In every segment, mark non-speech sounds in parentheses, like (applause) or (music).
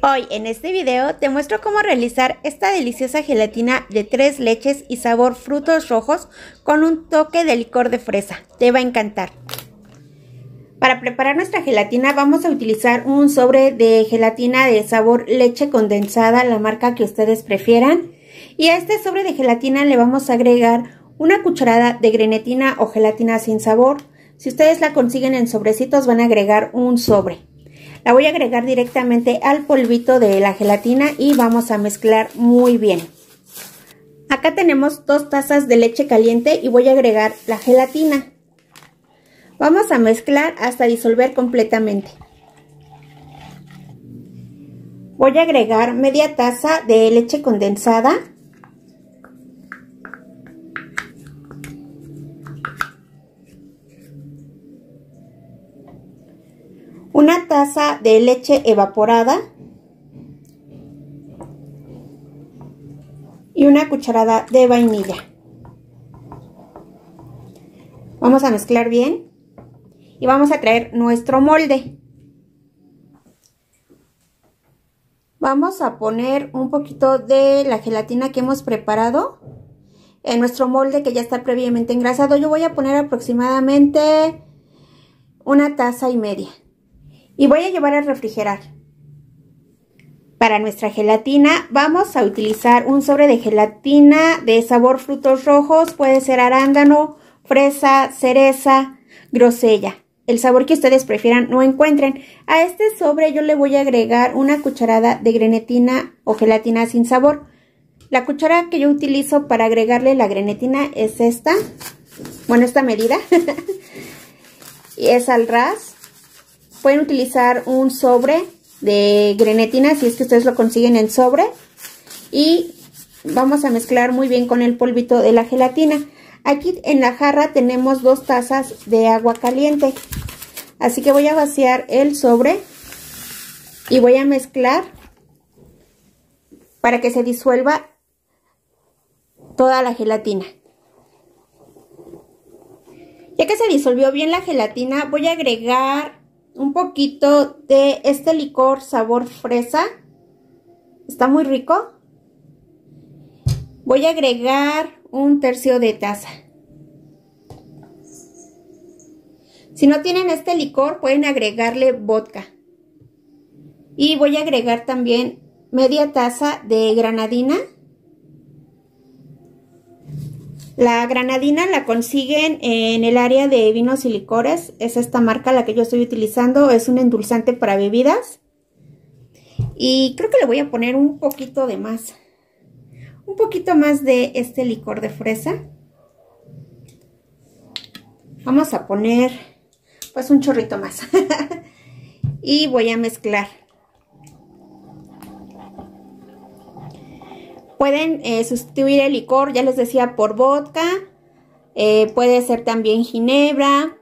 Hoy en este video te muestro cómo realizar esta deliciosa gelatina de tres leches y sabor frutos rojos con un toque de licor de fresa. Te va a encantar. Para preparar nuestra gelatina vamos a utilizar un sobre de gelatina de sabor leche condensada, la marca que ustedes prefieran. Y a este sobre de gelatina le vamos a agregar una cucharada de grenetina o gelatina sin sabor. Si ustedes la consiguen en sobrecitos van a agregar un sobre. La voy a agregar directamente al polvito de la gelatina y vamos a mezclar muy bien. Acá tenemos dos tazas de leche caliente y voy a agregar la gelatina. Vamos a mezclar hasta disolver completamente. Voy a agregar media taza de leche condensada una taza de leche evaporada y una cucharada de vainilla. Vamos a mezclar bien y vamos a traer nuestro molde. Vamos a poner un poquito de la gelatina que hemos preparado en nuestro molde que ya está previamente engrasado. Yo voy a poner aproximadamente una taza y media y voy a llevar a refrigerar. Para nuestra gelatina vamos a utilizar un sobre de gelatina de sabor frutos rojos, puede ser arándano, fresa, cereza, grosella. El sabor que ustedes prefieran no encuentren. A este sobre yo le voy a agregar una cucharada de grenetina o gelatina sin sabor. La cuchara que yo utilizo para agregarle la grenetina es esta. Bueno, esta medida. (laughs) y es al ras. Pueden utilizar un sobre de grenetina si es que ustedes lo consiguen en sobre. Y vamos a mezclar muy bien con el polvito de la gelatina. Aquí en la jarra tenemos dos tazas de agua caliente. Así que voy a vaciar el sobre y voy a mezclar para que se disuelva toda la gelatina. Ya que se disolvió bien la gelatina, voy a agregar un poquito de este licor sabor fresa. Está muy rico. Voy a agregar un tercio de taza. Si no tienen este licor, pueden agregarle vodka. Y voy a agregar también media taza de granadina. La granadina la consiguen en el área de vinos y licores. Es esta marca la que yo estoy utilizando. Es un endulzante para bebidas. Y creo que le voy a poner un poquito de más. Un poquito más de este licor de fresa. Vamos a poner pues un chorrito más. (laughs) y voy a mezclar. Pueden eh, sustituir el licor, ya les decía, por vodka. Eh, puede ser también ginebra.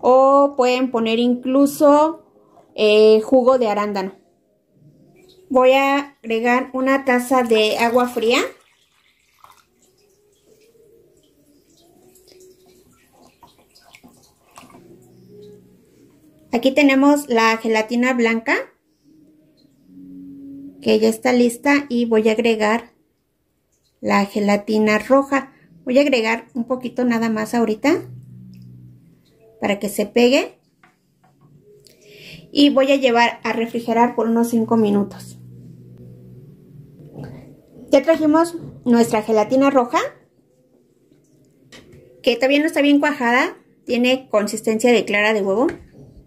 O pueden poner incluso eh, jugo de arándano. Voy a agregar una taza de agua fría. Aquí tenemos la gelatina blanca que ya está lista y voy a agregar la gelatina roja. Voy a agregar un poquito nada más ahorita para que se pegue. Y voy a llevar a refrigerar por unos 5 minutos. Ya trajimos nuestra gelatina roja, que todavía no está bien cuajada, tiene consistencia de clara de huevo.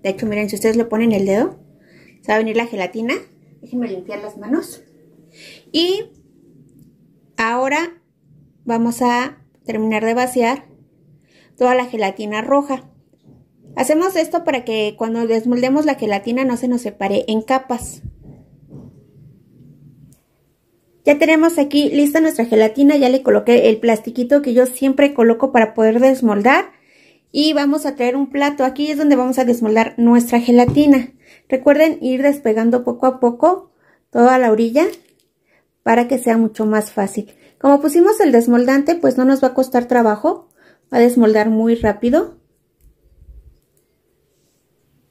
De hecho, miren, si ustedes le ponen el dedo, se va a venir la gelatina. Déjenme limpiar las manos. Y Ahora vamos a terminar de vaciar toda la gelatina roja. Hacemos esto para que cuando desmoldemos la gelatina no se nos separe en capas. Ya tenemos aquí lista nuestra gelatina, ya le coloqué el plastiquito que yo siempre coloco para poder desmoldar. Y vamos a traer un plato, aquí es donde vamos a desmoldar nuestra gelatina. Recuerden ir despegando poco a poco toda la orilla para que sea mucho más fácil. Como pusimos el desmoldante, pues no nos va a costar trabajo. Va a desmoldar muy rápido.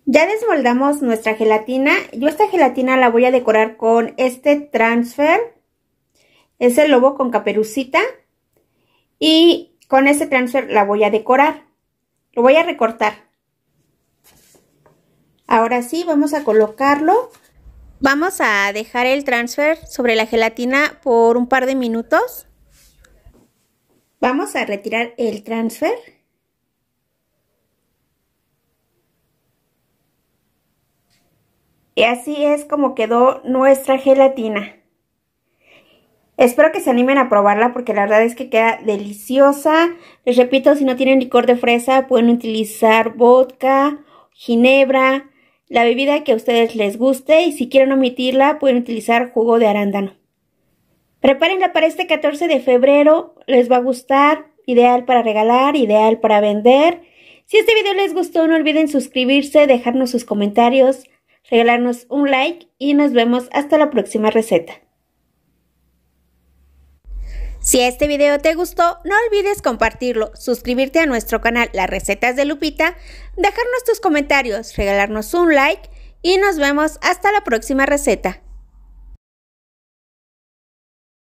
Ya desmoldamos nuestra gelatina. Yo esta gelatina la voy a decorar con este transfer. Es el lobo con caperucita. Y con este transfer la voy a decorar. Lo voy a recortar. Ahora sí, vamos a colocarlo Vamos a dejar el transfer sobre la gelatina por un par de minutos. Vamos a retirar el transfer. Y así es como quedó nuestra gelatina. Espero que se animen a probarla porque la verdad es que queda deliciosa. Les repito, si no tienen licor de fresa pueden utilizar vodka, ginebra, la bebida que a ustedes les guste y si quieren omitirla pueden utilizar jugo de arándano. Prepárenla para este 14 de febrero, les va a gustar, ideal para regalar, ideal para vender. Si este video les gustó no olviden suscribirse, dejarnos sus comentarios, regalarnos un like y nos vemos hasta la próxima receta. Si este video te gustó, no olvides compartirlo, suscribirte a nuestro canal Las Recetas de Lupita, dejarnos tus comentarios, regalarnos un like y nos vemos hasta la próxima receta.